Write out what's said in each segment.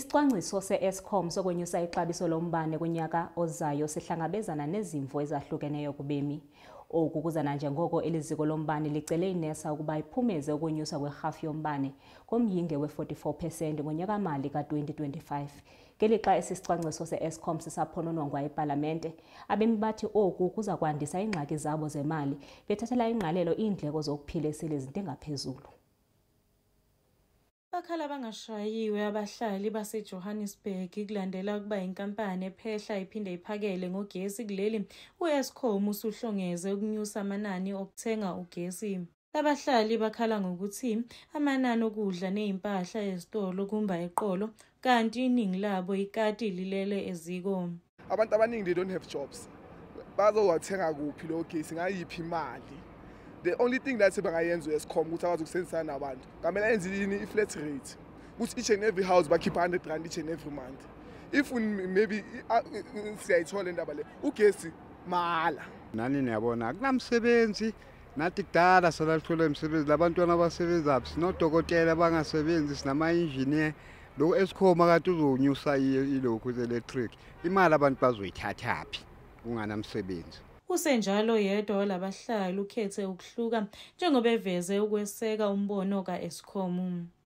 Isicwangciso se-Eskom sokwenyusa ixabiso lombane kunyaka ozayo sihlangabezana nezimvo ezahlukeneyo kubemi. Oku kuzananjengoko nanjengoko eli ziko lombane licele inesa ukuba iphumeze ukunyuswa kwerhafu yombane komyinge we-44 pesenti ngonyakamali mali ka-2025. Ngelixa esi sicwangciso se-Eskom sisaphononongwa epalamente, abemi bathi oku kuza kwandisa iingxaki zabo zemali bethathela ingqalelo iindleko zokuphila esele zintengaphezulu. bakhala bangashayiwe abahlali basejohannesburg kulandela ukuba inkampani ephehla iphinde iphakele ngogesi kuleli u-escom usuhlongeze ukunyusa amanani okuthenga ugesi abahlali bakhala ngokuthi amanani okudla neyimpahla ezitolo kumba eqolo kanti iningi labo ikati lilele eziko abantu abaningi they don't have jobs bazowathenga kuphi lo gesi ngayiphi imali the only thing lathi bangayenza uescom ukuthi akwazi ukusebenzisana nabantu ngamele ayenze yini i-flat rate ukuthi each and every house bakhipha 100 rand each and every month if maybe siyayithola le ndaba le ugesi mahala nani niyabona akunamsebenzi nathi kudala salalithola imisebenzi labantwana abasebenzaphi sinodokotela abangasebenzi sinama-injiniya loku escom akade uzonyusa ilokhu i-electric imali abantu bazoyithathaphi kunganamsebenzi Usenjalo yedwa walabahlali ukhethe ukuhluka njengoba eveze ukweseka umbono kaEskom.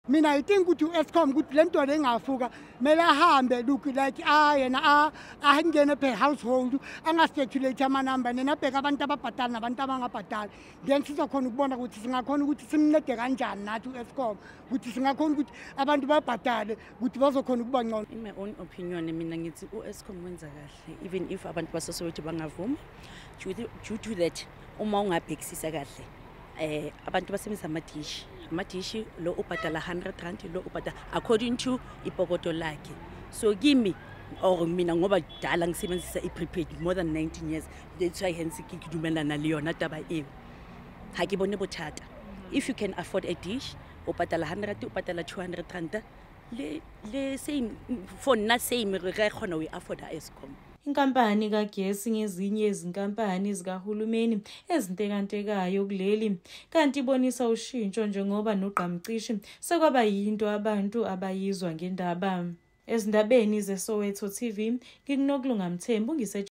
mina i think ukuthi u-escom ukuthi le ntoda engafuka kumele ahambe look like ayena ah, angene per household angaspeculate amanumber nena abheke abantu ababhatali nabantu abangabhatali then sizokhona ukubona ukuthi singakhona ukuthi simncede kanjani nathi u-escom ukuthi singakhona ukuthi abantu babhatale ukuthi bazokhona ukuba ngcono in my own opinion mina ngithi u-escom wenza kahle even if abantu basesowethu bangavuma due to that uma ungabhekisisa kahle um abantu basebenzisa amadishi matishi lo ubhatala 100 rand lo upata according to ipokoto lakhe so kimi or mina ngoba dala ngisebenzisa i-prepaid more than 19 years that's why hence ke ke dumelana le yona taba eo ga ke bone bothata if you can afford a dish o patala 100 o patala 200 ranta le, le same for nna same re kgona o e a escom Inkampani kagesi ngezinye izinkampani zikahulumeni ezintekantekayo kuleli kanti ibonisa ushintsho njengoba nogqamcishi sekwaba yinto abantu abayizwa ngendaba. Ezindabeni zeSoweto TV, ngikunokulunga mthembu ngise